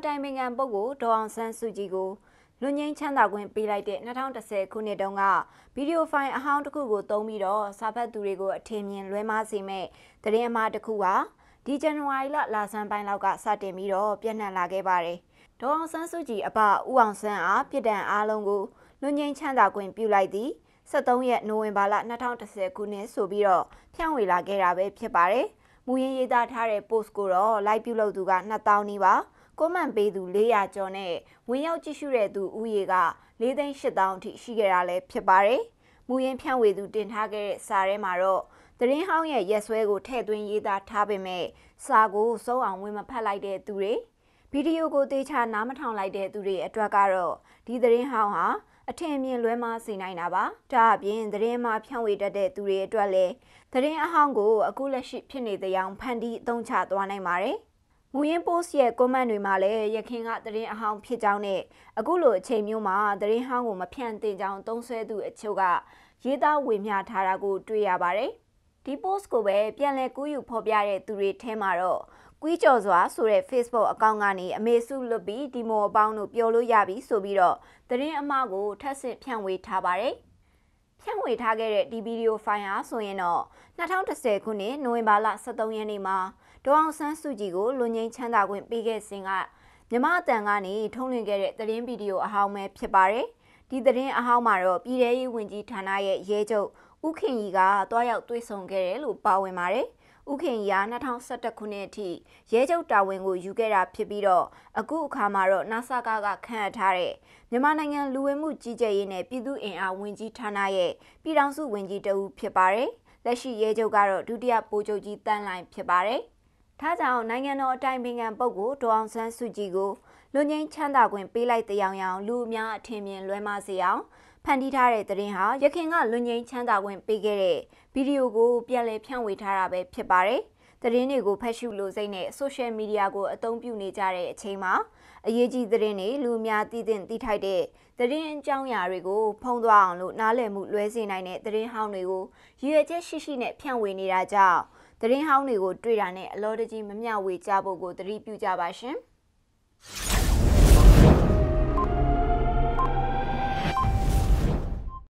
တော်တိုင်ပင်ခံပုဂ္ဂိုလ်ဒေါအောင်ဆန်းစုကြည်ကိုလွန်ငင်းချမ်းသာခွင့်ပေးလိုက်တဲ့2010ခုနှစ်တုန်းကဗီဒီယိုဖိုင်အဟောင်းတစ်ခုကိုသုံးပြီးတော့စာဖတ်သူတွေကိုအထင်မြင်လွဲမှားစေမဲ့သတင်းအမှားတစ်ခုဟာဒီဇန်နဝါရီလလာဆန်းပိုင်းလောက်ကစတင်ပြီးတော့ပြန့်နှံ့လာခဲ့ပါတယ်။ဒေါအောင်ဆန်းစုကြည်အဘဦးအောင်ဆန်းအားပြည်တံအားလုံးကိုလွန်ငင်းချမ်းသာခွင့်ပြုလိုက်သည်23ရက်နိုဝင်ဘာလ2010ခုနှစ်ဆိုပြီးတော့ဖြန့်ဝေလာခဲ့တာပဲ ဖြစ်ပါတယ်။မူရင်းရေးသားထားတဲ့ post ကိုတော့ like ပြုလုပ်သူက2000နီးပါး။ကွန်မန့်ပေးသူ400ကျော်နဲ့ဝင်ရောက်ကြည့်ရှုတဲ့သူဦးရေက4သိန်း8000အထိရှိခဲ့တာလည်းဖြစ်ပါတယ်။မူရင်းဖြန့်ဝေသူတင်ထားခဲ့တဲ့စာထဲမှာတော့သတင်းဟောင်းရဲ့ရက်စွဲကိုထည့်သွင်းရေးသားထားပေမဲ့စာကိုစုံအောင်ဝင်မဖတ်လိုက်တဲ့သူတွေဗီဒီယိုကိုတေချာနားမထောင်လိုက်တဲ့သူတွေအတွက်ကတော့ဒီသတင်းဟောင်းဟာအထင်မြင်လွဲမှားစေနိုင်တာပါ။ဒါအပြင်သတင်းမှာဖြန့်ဝေတတ်တဲ့သူတွေအတွက်လည်းသတင်းအဟောင်းကိုအခုလက်ရှိဖြစ်နေတဲ့အောင်ဖန်တီးအသုံးချသွားနိုင်ပါတယ်။မူရင်း post ရဲ့ comment တွေမှာလည်းရခင်ကသတင်းအဟောင်းဖြစ်ကြောင်းနဲ့အခုလိုအချိန်မျိုးမှာသတင်းဟောင်းကိုမဖြန့်တင်ကြောင်းသုံးဆွဲသူအချို့ကရေးသားဝေမျှထားတာကို တွေ့ရပါတယ်။ဒီ post ကိုပဲပြန်လည်ကူးယူဖော်ပြတဲ့သူတွေထဲမှာတော့ကွီးကြော်စွာဆိုတဲ့ Facebook အကောင့်ကနေအမေစုလွတ်ပြီးဒီမိုအပေါင်းတို့ပြောလို့ရပြီဆိုပြီးတော့သတင်းအမှားကိုထပ်ဆင့်ဖြန့်ဝေထားပါတယ်။ဖြန့်ဝေထားခဲ့တဲ့ဒီဗီဒီယိုဖိုင်ဟာဆိုရင်တော့2010ခုနှစ်နိုဝင်ဘာလ23ရက်နေ့မှာဒေါအောင်ဆန်းစုကြည်ကိုလူငင်းချမ်းသာခွင့်ပေးခဲ့စဉ်ကမြမအတန်ကနေထုံးလွှင့်ခဲ့တဲ့သတင်းဗီဒီယိုအဟောင်းပဲဖြစ်ပါတယ်။ဒီသတင်းအဟောင်းမှာတော့ပြည်ထရေးဝန်ကြီးဌာနရဲ့ရဲချုပ်ဥခင်ကြီးကတွားရောက်တွေ့ဆုံခဲ့တယ်လို့ပါဝင်ပါတယ်။ဥခင်ရာ2011ခုနှစ်အထိရဲချုပ်တာဝန်ကိုယူခဲ့တာဖြစ်ပြီးတော့အခုအခါမှာတော့ NASA ကကခန့်အပ်ထားတဲ့မြန်မာနိုင်ငံလူဝင်မှုကြီးကြပ်ရေးနဲ့ပြည်သူ့အင်အားဝန်ကြီးဌာနရဲ့ပြည်ထောင်စုဝန်ကြီးတဦးဖြစ်ပါတယ်။လက်ရှိရဲချုပ်ကတော့ဒုတိယပိုချုပ်ကြီးတန်းလိုင်းဖြစ်ပါတယ်။ဒါကြောင့်နိုင်ငံတော်အတိုင်ပင်ခံပုဂ္ဂိုလ်ဒေါအောင်ဆန်းစုကြည်ကိုလွန်ငင်းချမ်းသာခွင့်ပေးလိုက်တဲ့ရောင်ရောင်လူအများအထင်မြင်လွဲမစေအောင်ဖန်တီးထားတဲ့သတင်းဟာရခင်ကလွန်ငင်းချမ်းသာခွင့်ပေးခဲ့တဲ့ဗီဒီယိုကိုပြန်လည်ဖြန့်ဝေထားတာပဲဖြစ်ပါတယ်။သတင်းတွေကိုဖတ်ရှုလို့စိတ်နဲ့ social media ကိုအသုံးပြုနေကြတဲ့အချိန်မှာအရေးကြီးသတင်းတွေလူများသိသင့်သိထိုက်တဲ့သတင်းအကြောင်းအရာတွေကိုဖုံးသွားအောင်လို့နားလည်မှုလွဲစေနိုင်တဲ့သတင်းဟောင်းတွေကိုရည်ရွယ်ချက်ရှိရှိနဲ့ဖြန့်ဝေနေတာကြောင့်သတင်းဟောင်းတွေကိုတွေ့တာနဲ့အလောတကြီးမမျှဝေကြဖို့ကိုသတိပြုကြပါရှင်။